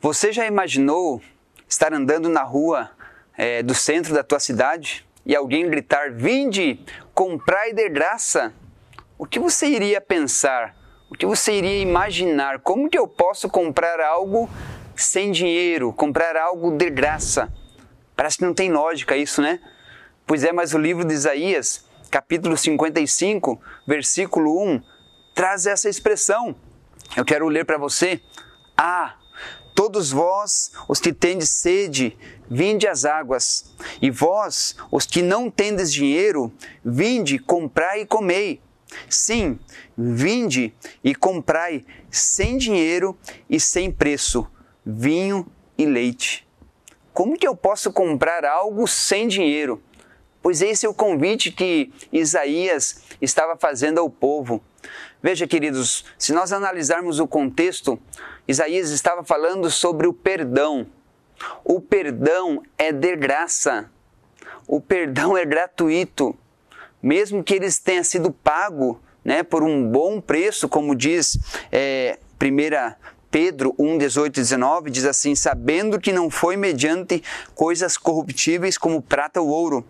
Você já imaginou estar andando na rua é, do centro da tua cidade e alguém gritar: Vinde, comprai de graça? O que você iria pensar? O que você iria imaginar? Como que eu posso comprar algo sem dinheiro? Comprar algo de graça? Parece que não tem lógica isso, né? Pois é, mas o livro de Isaías, capítulo 55, versículo 1, traz essa expressão. Eu quero ler para você. Ah, Todos vós, os que tendes sede, vinde às águas. E vós, os que não tendes dinheiro, vinde, comprai e comei. Sim, vinde e comprai sem dinheiro e sem preço, vinho e leite. Como que eu posso comprar algo sem dinheiro? Pois esse é o convite que Isaías estava fazendo ao povo. Veja, queridos, se nós analisarmos o contexto, Isaías estava falando sobre o perdão. O perdão é de graça. O perdão é gratuito. Mesmo que eles tenham sido pago né, por um bom preço, como diz é, 1 Pedro 1, 18 e 19, diz assim: Sabendo que não foi mediante coisas corruptíveis como prata ou ouro,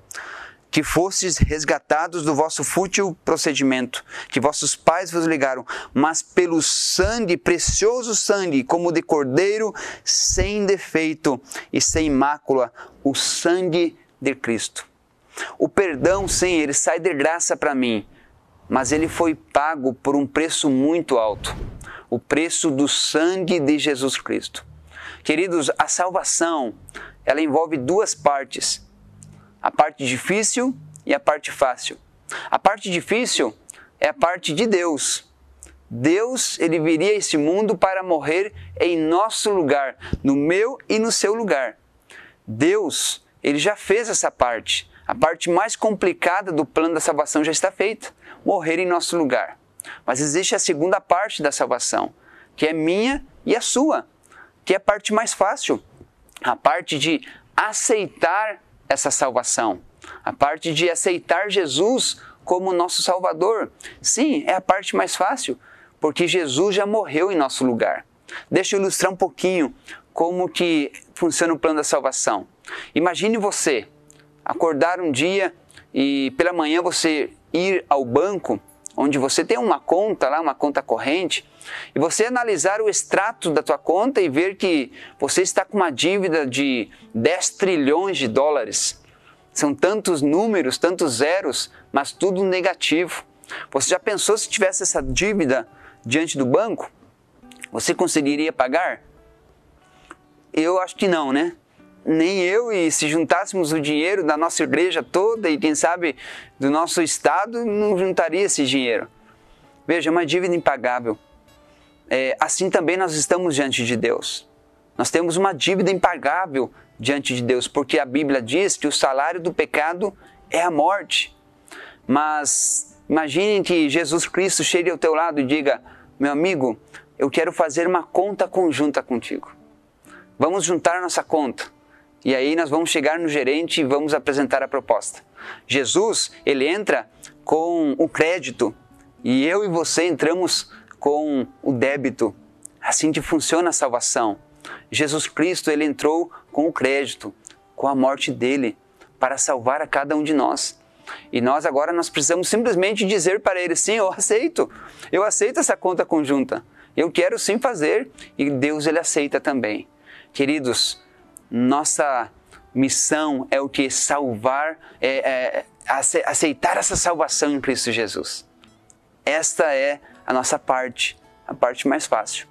que fostes resgatados do vosso fútil procedimento, que vossos pais vos ligaram, mas pelo sangue, precioso sangue, como de cordeiro, sem defeito e sem mácula, o sangue de Cristo. O perdão, sim, ele sai de graça para mim, mas ele foi pago por um preço muito alto o preço do sangue de Jesus Cristo. Queridos, a salvação, ela envolve duas partes a parte difícil e a parte fácil. A parte difícil é a parte de Deus. Deus, ele viria a esse mundo para morrer em nosso lugar, no meu e no seu lugar. Deus, ele já fez essa parte. A parte mais complicada do plano da salvação já está feita, morrer em nosso lugar. Mas existe a segunda parte da salvação, que é minha e a sua, que é a parte mais fácil, a parte de aceitar essa salvação, a parte de aceitar Jesus como nosso Salvador. Sim, é a parte mais fácil, porque Jesus já morreu em nosso lugar. Deixa eu ilustrar um pouquinho como que funciona o plano da salvação. Imagine você acordar um dia e pela manhã você ir ao banco onde você tem uma conta lá, uma conta corrente, e você analisar o extrato da tua conta e ver que você está com uma dívida de 10 trilhões de dólares. São tantos números, tantos zeros, mas tudo negativo. Você já pensou se tivesse essa dívida diante do banco? Você conseguiria pagar? Eu acho que não, né? nem eu, e se juntássemos o dinheiro da nossa igreja toda e quem sabe do nosso estado, não juntaria esse dinheiro. Veja, é uma dívida impagável. É, assim também nós estamos diante de Deus. Nós temos uma dívida impagável diante de Deus, porque a Bíblia diz que o salário do pecado é a morte. Mas imagine que Jesus Cristo chegue ao teu lado e diga: Meu amigo, eu quero fazer uma conta conjunta contigo. Vamos juntar nossa conta. E aí nós vamos chegar no gerente e vamos apresentar a proposta. Jesus, ele entra com o crédito e eu e você entramos com o débito. Assim que funciona a salvação. Jesus Cristo, ele entrou com o crédito, com a morte dele, para salvar a cada um de nós. E nós agora nós precisamos simplesmente dizer para ele: sim, eu aceito. Eu aceito essa conta conjunta. Eu quero sim fazer e Deus ele aceita também. Queridos, nossa missão é o que? Salvar, é, é, aceitar essa salvação em Cristo Jesus. Esta é a nossa parte, a parte mais fácil.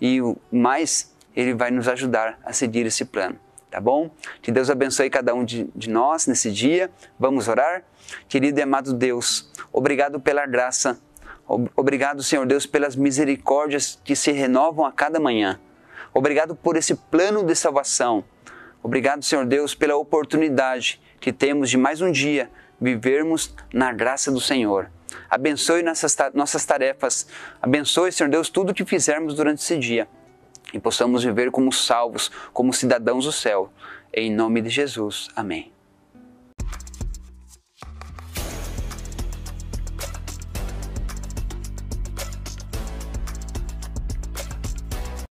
E o mais, Ele vai nos ajudar a seguir esse plano, tá bom? Que Deus abençoe cada um de, de nós nesse dia. Vamos orar? Querido e amado Deus, obrigado pela graça. Obrigado, Senhor Deus, pelas misericórdias que se renovam a cada manhã. Obrigado por esse plano de salvação. Obrigado, Senhor Deus, pela oportunidade que temos de mais um dia vivermos na graça do Senhor. Abençoe nossas, nossas tarefas. Abençoe, Senhor Deus, tudo que fizermos durante esse dia. E possamos viver como salvos, como cidadãos do céu. Em nome de Jesus. Amém.